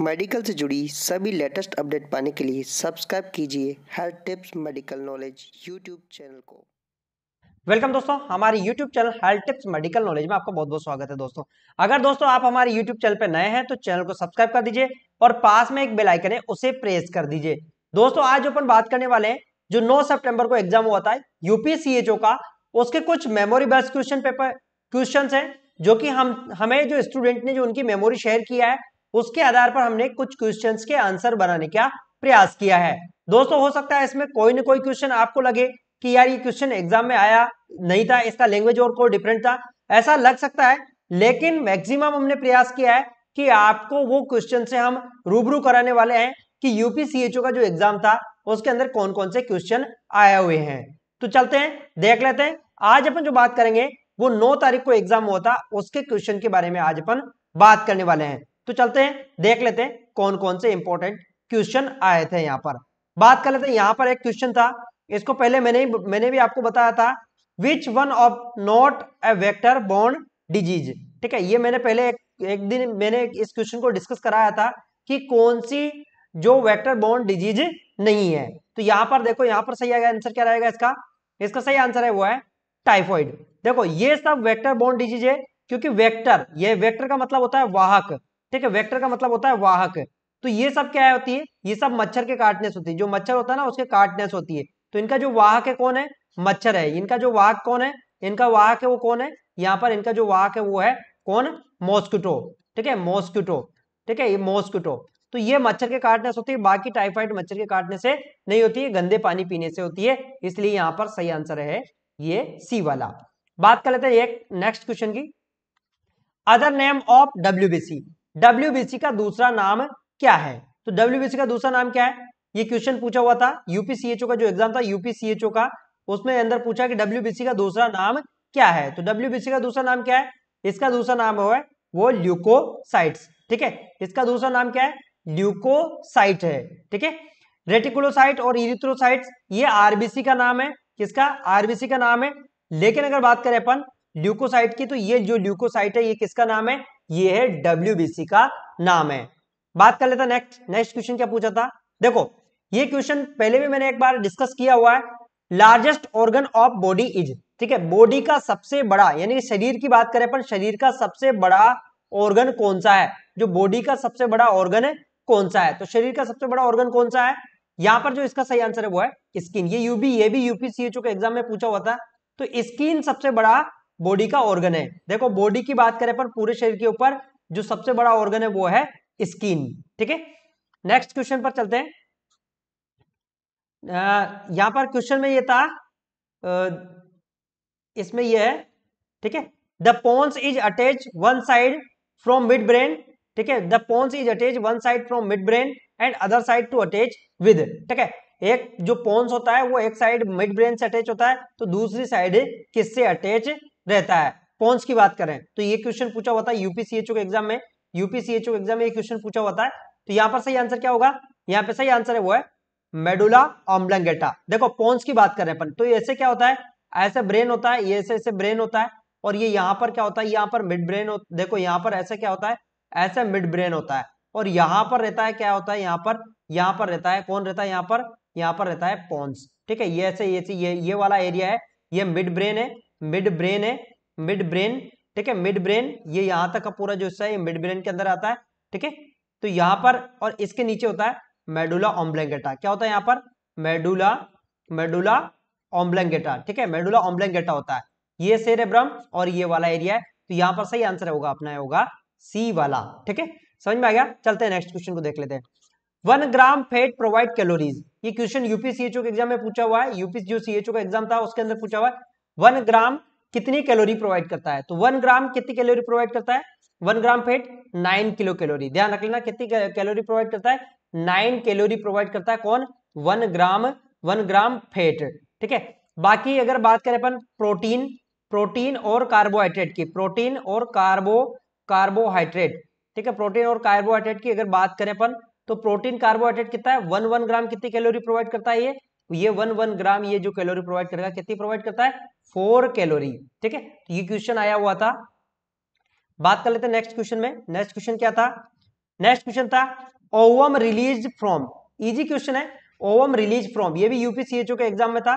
medical से जुड़ी सभी लेटेस्ट अपडेट पाने के लिए सब्सक्राइब कीजिए health tips medical knowledge YouTube channel को वेलकम दोस्तों हमारे YouTube channel health tips medical knowledge में आपका बहुत बहुत स्वागत है दोस्तों अगर दोस्तों आप हमारे यूट्यूब चैनल पर नए हैं तो चैनल को सब्सक्राइब कर दीजिए और पास में एक बेलाइकन है उसे प्रेस कर दीजिए दोस्तों आज अपन बात करने वाले हैं जो नौ सेप्टेम्बर को एग्जाम हुआ था यूपीसीएचओ का उसके कुछ memory best question paper question है जो कि हम हमें जो स्टूडेंट ने जो उनकी मेमोरी शेयर किया है उसके आधार पर हमने कुछ क्वेश्चन के आंसर बनाने का प्रयास किया है दोस्तों हो सकता है इसमें कोई ना कोई क्वेश्चन आपको लगे कि यार ये क्वेश्चन एग्जाम में आया नहीं था इसका लैंग्वेज और कोई डिफरेंट था ऐसा लग सकता है लेकिन मैक्सिमम हमने प्रयास किया है कि आपको वो क्वेश्चन से हम रूबरू कराने वाले हैं कि यूपीसीएचओ का जो एग्जाम था उसके अंदर कौन कौन से क्वेश्चन आए हुए हैं तो चलते हैं देख लेते हैं आज अपन जो बात करेंगे वो नौ तारीख को एग्जाम हुआ था उसके क्वेश्चन के बारे में आज अपन बात करने वाले हैं तो चलते हैं देख लेते हैं कौन कौन से इंपॉर्टेंट क्वेश्चन आए थे यहाँ पर बात कर लेते हैं यहाँ पर एक क्वेश्चन था इसको पहले मैंने मैंने भी आपको बताया था which one of not a vector borne disease ठीक है ये मैंने पहले एक, एक दिन मैंने इस क्वेश्चन को डिस्कस कराया था कि कौन सी जो वेक्टर बॉर्न डिजीज नहीं है तो यहाँ पर देखो यहाँ पर सही आएगा आंसर क्या रहेगा इसका इसका सही आंसर है वो है टाइफॉइड देखो ये सब वेक्टर बॉर्न डिजीज है क्योंकि वेक्टर ये वेक्टर का मतलब होता है वाहक ठीक है वेक्टर का मतलब होता है वाहक तो ये सब क्या होती है ये सब मच्छर के काटने से होती है जो मच्छर होता है ना उसके काटने से होती है तो इनका जो वाहक है कौन है मच्छर है इनका जो वाहक कौन है इनका वाहक है वो कौन है यहाँ पर इनका जो वाहक है वो है कौन मॉस्किटो ठीक है मॉस्किटो ठीक है ये मॉस्किटो तो ये मच्छर के काटने से होती है बाकी टाइफाइड मच्छर के काटने से नहीं होती है गंदे पानी पीने से होती है इसलिए यहाँ पर सही आंसर है ये सी वाला बात कर लेते हैं एक नेक्स्ट क्वेश्चन की other name of W W का दूसरा नाम क्या है तो डब्ल्यू का दूसरा नाम क्या है ये क्वेश्चन पूछा हुआ था यूपीसीएचओ का जो एग्जाम था यूपीसीएचओ का उसमें अंदर पूछा कि डब्ल्यू का दूसरा नाम क्या है तो डब्ल्यू का दूसरा नाम क्या है इसका दूसरा नाम है वो ल्यूकोसाइट्स ठीक है इसका दूसरा नाम क्या है ल्यूकोसाइट है ठीक है रेटिकुलोसाइट और इरिथ्रोसाइट ये आरबीसी का नाम है किसका आरबीसी का नाम है लेकिन अगर बात करें अपन ल्यूकोसाइट की तो ये जो ल्यूकोसाइट है ये किसका नाम है ये है डब्ल्यू का नाम है बात कर लेता नेक्स्ट नेक्स्ट क्वेश्चन क्या पूछा था देखो ये क्वेश्चन पहले भी मैंने एक बार डिस्कस किया हुआ है largest organ of body is ठीक है बॉडी का सबसे बड़ा यानी शरीर की बात करें पर शरीर का सबसे बड़ा ऑर्गन कौन सा है जो बॉडी का सबसे बड़ा ऑर्गन है कौन सा है तो शरीर का सबसे बड़ा ऑर्गन कौन सा है यहां पर जो इसका सही आंसर है वो है स्किन ये यूबी ये भी यूपीसीएचओ के एग्जाम में पूछा हुआ था तो स्किन सबसे बड़ा बॉडी का ऑर्गन है देखो बॉडी की बात करें पर पूरे शरीर के ऊपर जो सबसे बड़ा ऑर्गन है वो है स्किन ठीक है नेक्स्ट क्वेश्चन पर चलते हैं यहां पर क्वेश्चन में ये था इसमें ये है ठीक है the pons is attach one side from midbrain ठीक है the pons is attach one side from midbrain and other side to attach with ठीक है एक जो पोन्स होता है वो एक साइड मिड ब्रेन से अटैच होता है तो दूसरी साइड किससे अटैच रहता है पॉन्स की बात करें तो ये क्वेश्चन पूछा हुआ था यूपीसीएचओ के एग्जाम में यूपीसीएचओ के एग्जाम में ये क्वेश्चन पूछा हुआ है तो यहाँ पर सही आंसर क्या होगा यहाँ पे सही आंसर है वो है मेडुला ऑम्बलंगेटा देखो पॉन्स की बात करें अपन तो ऐसे क्या होता है ऐसे ब्रेन होता है ये ऐसे ऐसे ब्रेन होता है और ये यहाँ पर क्या होता है यहाँ पर मिड ब्रेन देखो यहाँ पर ऐसे क्या होता है ऐसे मिड ब्रेन होता है और यहाँ पर रहता है क्या होता है यहाँ पर यहाँ पर रहता है कौन रहता है यहाँ पर यहाँ पर रहता है पॉन्स ठीक है ये ऐसे ये ये वाला एरिया है ये मिड ब्रेन है मिड ब्रेन है मिड ब्रेन ठीक है मिड ब्रेन ये यहां तक का पूरा जो हिस्सा है मिड ब्रेन के अंदर आता है ठीक है तो यहां पर और इसके नीचे होता है मेडुला ओम्बलेंगेटा क्या होता है यहां पर मेडुला मेडुला ओम्बलेंगेटा ठीक है मेडुला ओम्बलेंगेटा होता है ये सेरेब्रम और ये वाला एरिया है तो यहां पर सही आंसर होगा अपना होगा सी वाला ठीक है समझ में आ गया चलते हैं नेक्स्ट क्वेश्चन को देख लेते हैं one gram fat provide calories ये क्वेश्चन यूपीसीएचओ के एग्जाम में पूछा हुआ है यूपीसीओ सीएचओ का एग्जाम था उसके अंदर पूछा हुआ है वन ग्राम कितनी कैलोरी प्रोवाइड करता है तो वन ग्राम कितनी कैलोरी प्रोवाइड करता है one gram fat nine kilocalorie ध्यान रख लेना कितनी कैलोरी प्रोवाइड करता है नाइन कैलोरी प्रोवाइड करता है कौन one gram one gram fat ठीक है बाकी अगर बात करें अपन प्रोटीन प्रोटीन और कार्बोहाइड्रेट की प्रोटीन और कार्बो कार्बोहाइड्रेट ठीक है प्रोटीन और कार्बोहाइड्रेट की अगर बात करें अपन तो प्रोटीन कार्बोहाइड्रेट कितना है वन वन ग्राम कितनी कैलोरी प्रोवाइड करता है ये तो ये वन वन ग्राम ये जो कैलोरी प्रोवाइड करेगा कितनी प्रोवाइड करता है फोर कैलोरी ठीक है तो ये क्वेश्चन आया हुआ था बात कर लेते नेक्स्ट क्वेश्चन में नेक्स्ट क्वेश्चन क्या था नेक्स्ट क्वेश्चन था ovum release from easy question है ओवम रिलीज फ्रॉम ये भी यूपीसीएचओ के एग्जाम में था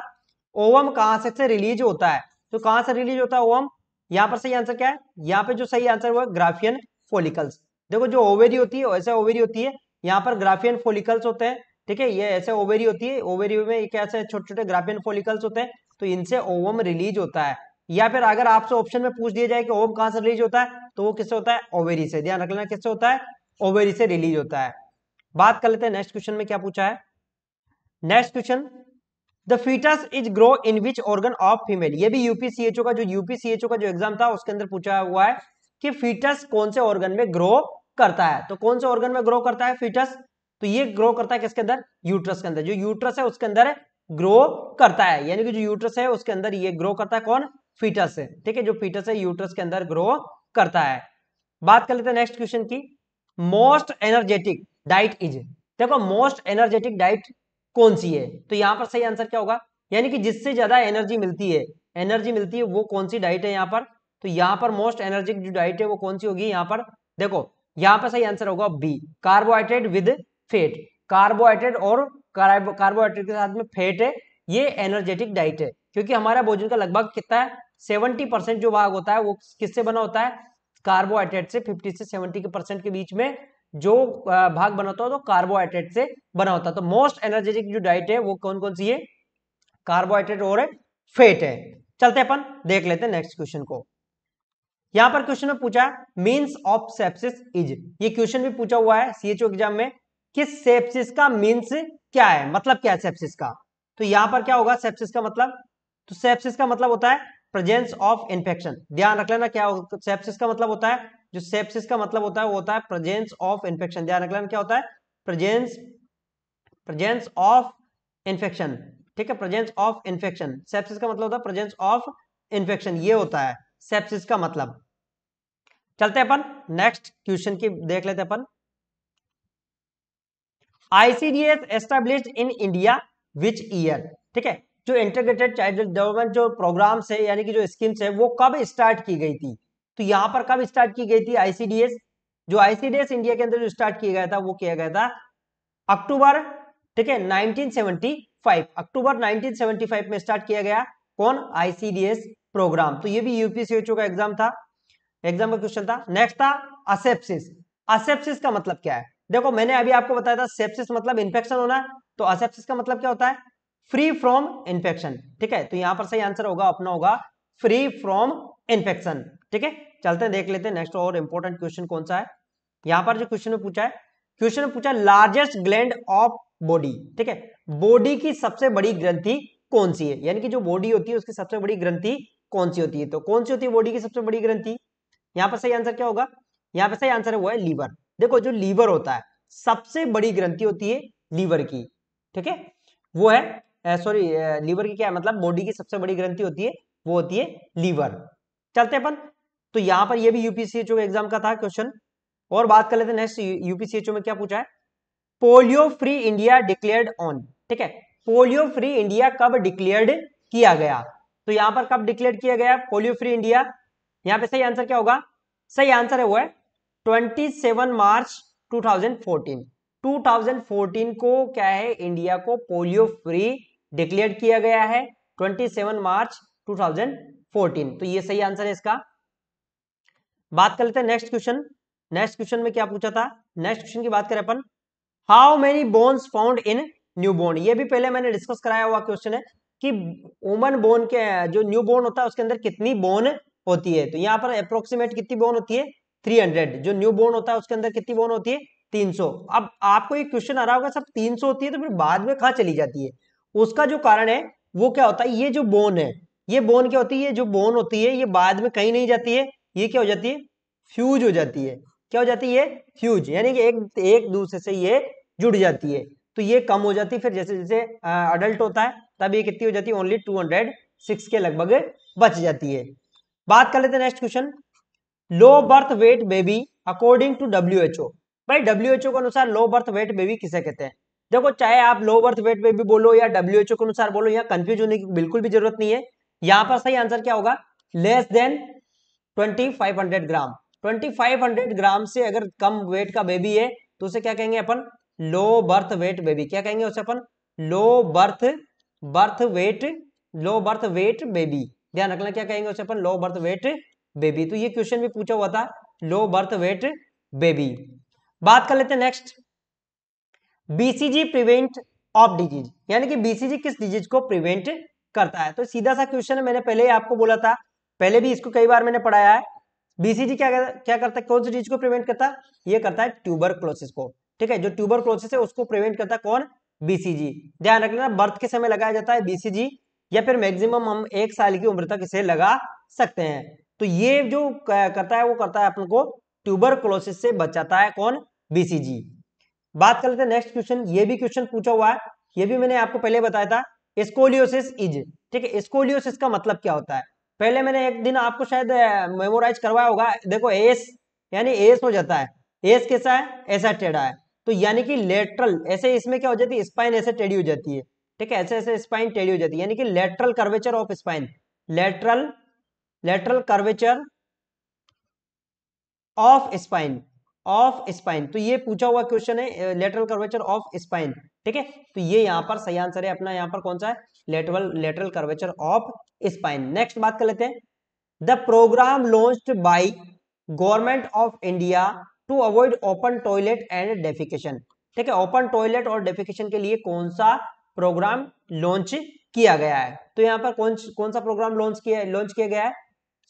ओवम कहां से, रिलीज होता है तो कहां से रिलीज होता है ओवम यहां पर सही आंसर क्या है यहां पे जो सही आंसर हुआ ग्राफियन फोलिकल्स देखो जो ओवेरी होती है वैसे ओवेरी होती है यहां पर ग्राफियन फोलिकल्स होते हैं ठीक है ये ऐसे ओवेरी होती है ओवेरी में कैसे छोटे छोटे ग्राफियन फोलिकल्स होते हैं तो इनसे ओवम रिलीज होता है या फिर अगर आपसे ऑप्शन में पूछ दिया जाए कि ओवम कहां से रिलीज होता है तो वो किससे होता है ओवेरी से ध्यान रख लेना किससे होता है ओवेरी से रिलीज होता है बात कर लेते हैं नेक्स्ट क्वेश्चन में क्या पूछा है next question the foetus is grow in which organ of female ये भी यूपीसीएचओ का जो यूपीसीएचओ का जो एग्जाम था उसके अंदर पूछा हुआ है कि फीटस कौन से ऑर्गन में ग्रो करता है तो कौन से ऑर्गन में ग्रो करता है फीटस तो ये ग्रो करता है किसके अंदर यूट्रस के अंदर जो यूट्रस है उसके अंदर ग्रो करता है यानी कि जो यूट्रस है उसके अंदर ये ग्रो करता है कौन फीटस है ठीक है जो फीटस है यूट्रस के अंदर ग्रो करता है बात कर लेते हैं नेक्स्ट क्वेश्चन की मोस्ट एनर्जेटिक डाइट इज देखो मोस्ट एनर्जेटिक डाइट कौन सी है तो यहाँ पर सही आंसर क्या होगा यानी कि जिससे ज्यादा एनर्जी मिलती है एनर्जी मिलती है वो कौन सी डाइट है यहाँ पर तो यहाँ पर मोस्ट एनर्जिक जो डाइट है वो कौन सी होगी यहाँ पर देखो यहाँ पर सही आंसर होगा B carbohydrate with fat carbohydrate और कार्बोहाइड्रेट के साथ में फेट है ये एनर्जेटिक डाइट है क्योंकि हमारा भोजन का लगभग कितना है सेवेंटी परसेंट जो भाग होता है वो किससे बना होता है कार्बोहाइड्रेट से फिफ्टी से सेवेंटी के परसेंट के बीच में जो भाग बना होता है तो कार्बोहाइड्रेट से बना होता है तो मोस्ट एनर्जेटिक जो डाइट है वो कौन कौन सी है कार्बोहाइड्रेट और फेट है चलते अपन देख लेते हैं नेक्स्ट क्वेश्चन को यहां पर क्वेश्चन में पूछा मीन्स ऑफ सेप्सिस इज ये क्वेश्चन भी पूछा हुआ है सीएचओ एग्जाम में कि सेप्सिस का मीन्स क्या है मतलब क्या है सेप्सिस का तो यहां पर क्या होगा सेप्सिस का मतलब तो सेप्सिस का मतलब होता है प्रेजेंस ऑफ इन्फेक्शन ध्यान रख लेना क्या होगा सेप्सिस का मतलब होता है जो सेप्सिस का मतलब होता है वो होता है प्रेजेंस ऑफ इन्फेक्शन ध्यान रख लेना क्या होता है प्रेजेंस प्रेजेंस ऑफ इन्फेक्शन ठीक है प्रेजेंस ऑफ इन्फेक्शन सेप्सिस का मतलब होता है प्रेजेंस ऑफ इन्फेक्शन ये होता है सेप्सिस का मतलब चलते अपन नेक्स्ट क्वेश्चन की देख लेते अपन ICDS establish in India which year ठीक है जो इंटीग्रेटेड चाइल्ड डेवलपमेंट जो प्रोग्राम है यानी कि जो स्कीम्स है वो कब स्टार्ट की गई थी तो यहां पर कब स्टार्ट की गई थी आईसीडीएस जो आईसीडीएस इंडिया के अंदर जो स्टार्ट किया गया था वो किया गया था अक्टूबर ठीक है 1975 अक्टूबर 1975 में स्टार्ट किया गया कौन आईसीडीएस प्रोग्राम तो ये भी यूपीसीएचओ का एग्जाम था एग्जाम का क्वेश्चन था नेक्स्ट था असेप्सिस असेप्सिस का मतलब क्या है देखो मैंने अभी आपको बताया था सेप्सिस मतलब इन्फेक्शन होना तो असेप्सिस का मतलब क्या होता है फ्री फ्रॉम इन्फेक्शन ठीक है तो यहां पर सही आंसर होगा अपना होगा फ्री फ्रॉम इन्फेक्शन ठीक है चलते हैं देख लेते हैं नेक्स्ट और इंपॉर्टेंट क्वेश्चन कौन सा है यहां पर जो क्वेश्चन में पूछा है क्वेश्चन में पूछा लार्जेस्ट ग्लैंड ऑफ बॉडी ठीक है बॉडी की सबसे बड़ी ग्रंथि कौन सी है यानी कि जो बॉडी होती है उसकी सबसे बड़ी ग्रंथि कौन सी होती है तो कौन सी होती है बॉडी की सबसे बड़ी ग्रंथि यहां पर सही आंसर क्या होगा यहाँ पर सही आंसर हुआ है लीवर देखो जो लीवर होता है सबसे बड़ी ग्रंथि होती है लीवर की ठीक है वो है सॉरी लीवर की क्या है मतलब बॉडी की सबसे बड़ी ग्रंथि होती है वो होती है लीवर चलते अपन तो यहां पर ये भी यूपीसीएचओ एग्जाम का था क्वेश्चन और बात कर लेते हैं नेक्स्ट यूपीसीएचओ में क्या पूछा है polio free India declared on ठीक है पोलियो फ्री इंडिया कब डिक्लेयर्ड किया गया तो यहां पर कब डिक्लेयर किया गया पोलियो फ्री इंडिया यहां पे सही आंसर क्या होगा सही आंसर है वो है 27 मार्च 2014 2014 को क्या है इंडिया को पोलियो फ्री डिक्लेयर किया गया है 27 मार्च 2014 तो ये सही आंसर है इसका बात कर लेते हैं नेक्स्ट क्वेश्चन नेक्स्ट क्वेश्चन में क्या पूछा था नेक्स्ट क्वेश्चन की बात करें अपन how many bones found in newborn ये भी पहले मैंने डिस्कस कराया हुआ क्वेश्चन है कि ओमन बोन के जो न्यू बोर्न होता है उसके अंदर कितनी बोन होती है तो यहाँ पर अप्रोक्सीमेट कितनी बोन होती है 300 जो न्यू बोर्न होता है उसके अंदर कितनी बोन होती है 300 अब आपको ये क्वेश्चन आ रहा होगा सब 300 होती है तो फिर बाद में कहा चली जाती है उसका जो कारण है वो क्या होता है ये जो बोन है ये बोन क्या होती है जो बोन होती है ये बाद में कहीं नहीं जाती है ये क्या हो जाती है फ्यूज हो जाती है क्या हो जाती है फ्यूज यानी कि एक एक दूसरे से ये जुड़ जाती है तो ये कम हो जाती है फिर जैसे जैसे अडल्ट होता है तब ये कितनी हो जाती है ओनली टू हंड्रेड सिक्स के लगभग बच जाती है बात कर लेते हैं next question low birth weight baby according to W H O भाई डब्ल्यू एच ओ के अनुसार लो बर्थ वेट बेबी किसे कहते हैं देखो चाहे आप लो बर्थ वेट बेबी बोलो या डब्ल्यू के अनुसार बोलो यहाँ कंफ्यूज होने की बिल्कुल भी जरूरत नहीं है यहां पर सही आंसर क्या होगा less than twenty five hundred gram twenty five hundred gram से अगर कम वेट का बेबी है तो उसे क्या कहेंगे अपन लो बर्थ वेट बेबी क्या कहेंगे उसे अपन low birth birth weight low birth weight baby ध्यान रखना क्या कहेंगे उसे अपन लो बर्थ वेट बेबी तो ये क्वेश्चन भी पूछा हुआ था लो बर्थ वेट बेबी बात कर लेते हैं next BCG prevent of disease यानी कि बीसीजी किस डिजीज को प्रिवेंट करता है तो सीधा सा क्वेश्चन है मैंने पहले ही आपको बोला था पहले भी इसको कई बार मैंने पढ़ाया है बीसीजी क्या क्या करता है कौन सी डिजीज को प्रिवेंट करता है यह करता है ट्यूबर को ठीक है जो ट्यूबर है उसको प्रिवेंट करता है कौन बीसीजी ध्यान रख लेना बर्थ के समय लगाया जाता है बीसीजी या फिर मैक्सिमम हम एक साल की उम्र तक इसे लगा सकते हैं तो ये जो करता है वो करता है अपन को क्लोसिस से बचाता है कौन बीसीजी बात कर लेते हैं नेक्स्ट क्वेश्चन ये भी क्वेश्चन पूछा हुआ है ये भी मैंने आपको पहले बताया था स्कोलियोसिस इज ठीक है स्कोलियोसिस का मतलब क्या होता है पहले मैंने एक दिन आपको शायद मेमोराइज करवाया होगा देखो एस यानी एस हो जाता है एस कैसा है ऐसा टेढ़ा e है तो यानी कि लेटरल ऐसे इसमें क्या हो जाती है स्पाइन ऐसे टेढ़ी हो जाती है ठीक है ऐसे ऐसे स्पाइन टेढ़ी हो जाती है यानी कि lateral curvature of spine lateral lateral curvature of spine of spine तो ये पूछा हुआ क्वेश्चन है लेटरल कर्वेचर ऑफ स्पाइन ठीक है तो ये यहां पर सही आंसर है अपना यहां पर कौन सा है lateral lateral curvature of spine next बात कर लेते हैं the program launch by government of India to avoid open toilet and defecation ठीक है ओपन टॉयलेट और डेफिकेशन के लिए कौन सा प्रोग्राम लॉन्च किया गया है तो यहाँ पर कौन कौन सा प्रोग्राम लॉन्च किया लॉन्च किया गया है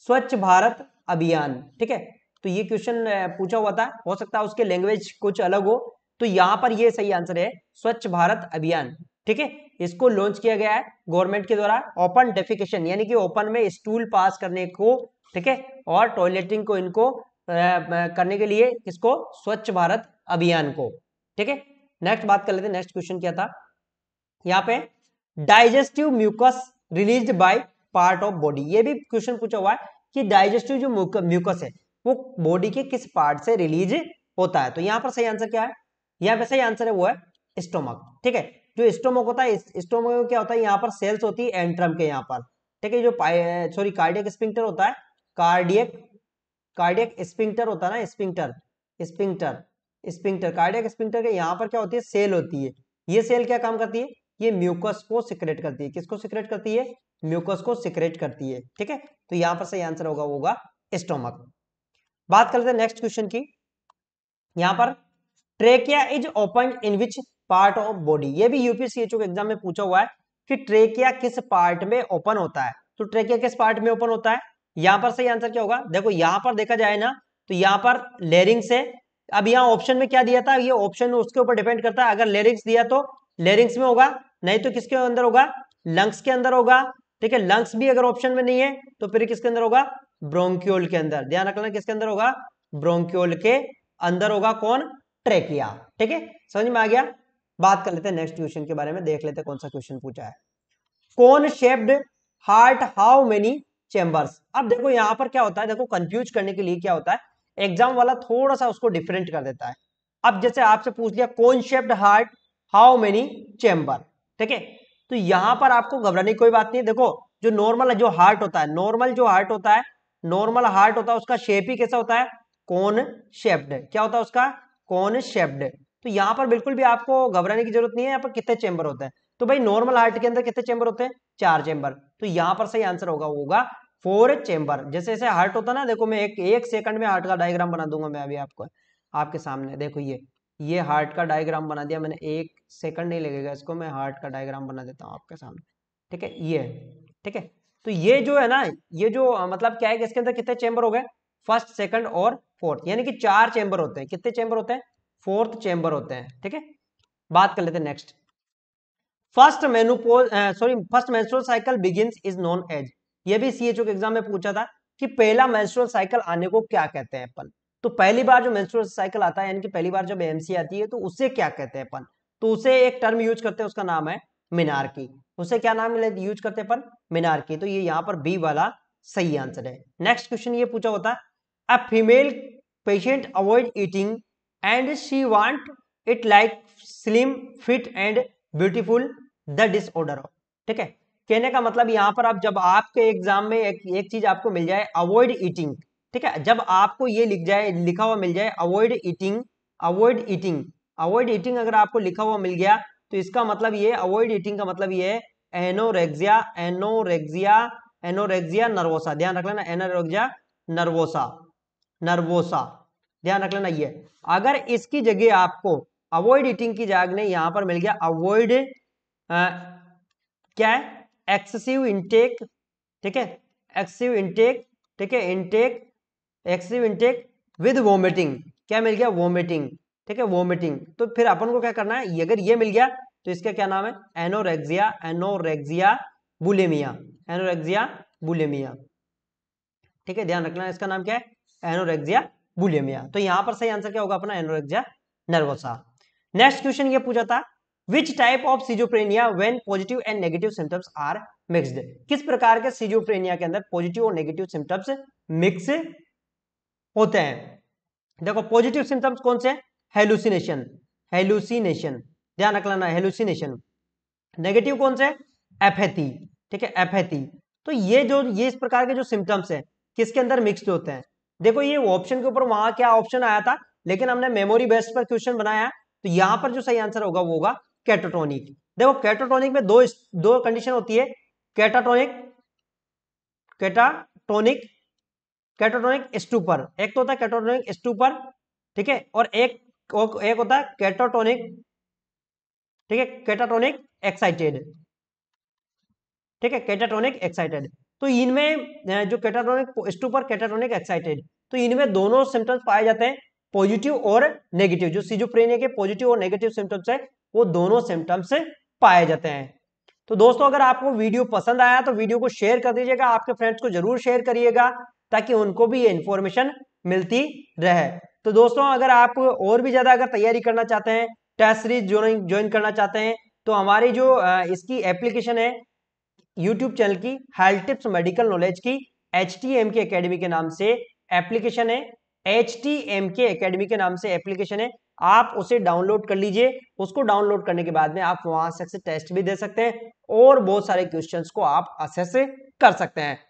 स्वच्छ भारत अभियान ठीक है तो ये क्वेश्चन पूछा हुआ था हो सकता है उसके लैंग्वेज कुछ अलग हो तो यहाँ पर ये सही आंसर है स्वच्छ भारत अभियान ठीक है इसको लॉन्च किया गया है गवर्नमेंट के द्वारा ओपन डेफिकेशन यानी कि ओपन में स्टूल पास करने को ठीक है और टॉयलेटिंग को इनको करने के लिए इसको स्वच्छ भारत अभियान को ठीक है नेक्स्ट बात कर लेते हैं नेक्स्ट क्वेश्चन क्या था यहाँ पे digestive mucus release by part of body ये भी क्वेश्चन पूछा हुआ है कि डाइजेस्टिव जो म्यूकस है वो बॉडी के किस पार्ट से रिलीज होता है तो यहाँ पर सही आंसर क्या है यहाँ पर सही आंसर है वो है स्टोमक ठीक है जो स्टोमक होता है स्टोमक में क्या होता है यहाँ पर सेल्स होती है एंट्रम के यहाँ पर ठीक है जो सॉरी कार्डियक स्पिंक्टर होता है कार्डियक कार्डियक स्पिंक्टर होता है ना sphincter sphincter sphincter cardiac sphincter के यहाँ पर क्या होती है सेल होती है ये सेल क्या काम करती है ये म्यूकस को सिक्रेट करती है किसको सिक्रेट करती है म्यूकस को सिक्रेट करती है ठीक है तो यहां पर सही आंसर होगा होगा स्टोमक बात करते हैं नेक्स्ट क्वेश्चन की यहां पर trachea is open in which part of body ये भी यूपीसीएचओ के एग्जाम में पूछा हुआ है कि ट्रेकिया किस पार्ट में ओपन होता है तो ट्रेकिया किस पार्ट में ओपन होता है यहां पर सही आंसर क्या होगा देखो यहां पर देखा जाए ना तो यहां पर लेरिंग्स है अब यहां ऑप्शन में क्या दिया था ये ऑप्शन उसके ऊपर डिपेंड करता है अगर लेरिंग्स दिया तो लेरिंग्स में होगा नहीं तो किसके अंदर होगा लंग्स के अंदर होगा ठीक है लंग्स भी अगर ऑप्शन में नहीं है तो फिर किसके अंदर होगा ब्रोंक्योल के अंदर ध्यान रखना किसके अंदर होगा ब्रोंक्योल के अंदर होगा कौन ट्रेकिया ठीक है समझ में आ गया बात कर लेते हैं नेक्स्ट क्वेश्चन के बारे में देख लेते हैं कौन सा क्वेश्चन पूछा है कौन shaped heart how many chambers अब देखो यहां पर क्या होता है देखो कंफ्यूज करने के लिए क्या होता है एग्जाम वाला थोड़ा सा उसको डिफरेंट कर देता है अब जैसे आपसे पूछ लिया कौन shaped heart how many chamber ठीक है तो यहाँ पर आपको घबराने की कोई बात नहीं देखो जो नॉर्मल जो हार्ट होता है नॉर्मल जो हार्ट होता है नॉर्मल हार्ट होता है उसका शेप ही कैसा होता है कौन शेप्ड क्या होता है उसका कौन शेप्ड तो यहाँ पर बिल्कुल भी आपको घबराने की जरूरत नहीं है यहाँ पर कितने चैम्बर होते हैं तो भाई नॉर्मल हार्ट के अंदर कितने चैम्बर होते हैं चार चैम्बर तो यहाँ पर सही आंसर होगा होगा फोर चैम्बर जैसे जैसे हार्ट होता है ना देखो मैं एक एक सेकंड में हार्ट का डायग्राम बना दूंगा मैं अभी आपको आपके सामने देखो ये ये हार्ट का डायग्राम बना दिया मैंने एक सेकंड नहीं लगेगा इसको मैं हार्ट का डायग्राम बना देता हूँ आपके सामने ठीक है ये ठीक है तो ये जो है ना ये जो मतलब क्या है कि इसके अंदर कितने चैम्बर हो गए फर्स्ट सेकंड और फोर्थ यानी कि चार चैम्बर होते हैं कितने चैम्बर होते हैं फोर्थ चैम्बर होते हैं ठीक है बात कर लेते हैं next first menopause sorry first menstrual cycle begins is known as ये भी सीएचओ के एग्जाम में पूछा था कि पहला मेंस्ट्रुअल साइकिल आने को क्या कहते हैं अपन तो पहली बार जो मेंस्ट्रुअल साइकिल आता है यानी कि पहली बार जब एमसी आती है तो उसे क्या कहते हैं अपन तो उसे एक टर्म यूज करते हैं उसका नाम है मिनार्की उसे क्या नाम यूज करते हैं अपन मिनार्की तो ये यहाँ पर बी वाला सही आंसर है नेक्स्ट क्वेश्चन ये पूछा होता है a female patient avoid eating and she want it like slim fit and beautiful the disorder of ठीक है कहने का मतलब यहाँ पर आप जब आपके एग्जाम में एक, एक चीज आपको मिल जाए अवॉइड ईटिंग ठीक है जब आपको ये लिख जाए लिखा हुआ मिल जाए avoid eating avoid eating avoid eating अगर आपको लिखा हुआ मिल गया तो इसका मतलब ये अवॉइड ईटिंग का मतलब ये है एनोरेक्सिया एनोरेक्सिया एनोरेक्सिया नर्वोसा ध्यान रख लेना एनोरेक्सिया नर्वोसा नर्वोसा ध्यान रख लेना ये अगर इसकी जगह आपको अवॉइड ईटिंग की जगह ने यहां पर मिल गया अवॉइड क्या है एक्सेसिव इनटेक ठीक है एक्सेसिव इनटेक ठीक है intake excessive intake with vomiting क्या मिल गया वोमिटिंग ठीक है वोमिटिंग तो फिर अपन को क्या करना है अगर ये मिल गया तो इसका क्या नाम है anorexia anorexia bulimia anorexia bulimia ठीक है ध्यान रखना इसका नाम क्या है एनोरेक्सिया बुलेमिया तो यहां पर सही आंसर क्या होगा अपना एनोरेक्सिया नर्वोसा नेक्स्ट क्वेश्चन ये पूछा था which type of schizophrenia when positive and negative symptoms are mixed किस प्रकार के सीजोप्रेनिया के अंदर पॉजिटिव और नेगेटिव सिम्टम्स मिक्स होते हैं देखो पॉजिटिव सिम्टम्स कौन से हेलुसिनेशन हेलुसिनेशन ध्यान रखना हेलुसिनेशन नेगेटिव कौन से एफेथी ठीक है एफेथी तो ये जो ये इस प्रकार के जो सिम्टम्स है किसके अंदर मिक्सड होते हैं देखो ये ऑप्शन के ऊपर वहां क्या ऑप्शन आया था लेकिन हमने मेमोरी बेस्ड पर क्वेश्चन बनाया तो यहां पर जो सही आंसर होगा वो होगा कैटोटोनिक देखो कैटोटोनिक में दो दो कंडीशन होती है कैटाटोनिक कैटाटोनिक कैटोटोनिक स्टूपर एक तो होता है कैटोटोनिक स्टूपर ठीक है और एक एक होता है कैटोटोनिक ठीक है कैटाटोनिक एक्साइटेड ठीक है कैटाटोनिक एक्साइटेड तो इनमें जो कैटाटोनिक स्टूपर कैटाटोनिक एक्साइटेड तो इनमें दोनों सिम्टम्स पाए जाते हैं पॉजिटिव और नेगेटिव जो सीजोप्रेनिया के पॉजिटिव और नेगेटिव सिम्टम्स है वो दोनों सिम्टम्स पाए जाते हैं तो दोस्तों अगर आपको वीडियो पसंद आया तो वीडियो को शेयर कर दीजिएगा आपके फ्रेंड्स को जरूर शेयर करिएगा ताकि उनको भी ये इन्फॉर्मेशन मिलती रहे तो दोस्तों अगर आप और भी ज़्यादा अगर तैयारी करना चाहते हैं टेस्ट सीरीज ज्वाइन करना चाहते हैं तो हमारी जो इसकी एप्लीकेशन है यूट्यूब चैनल की हेल्थ टिप्स मेडिकल नॉलेज की H T M K academy के नाम से एप्लीकेशन है H T M K academy के नाम से एप्लीकेशन है आप उसे डाउनलोड कर लीजिए उसको डाउनलोड करने के बाद में आप वहां से टेस्ट भी दे सकते हैं और बहुत सारे क्वेश्चंस को आप असेस कर सकते हैं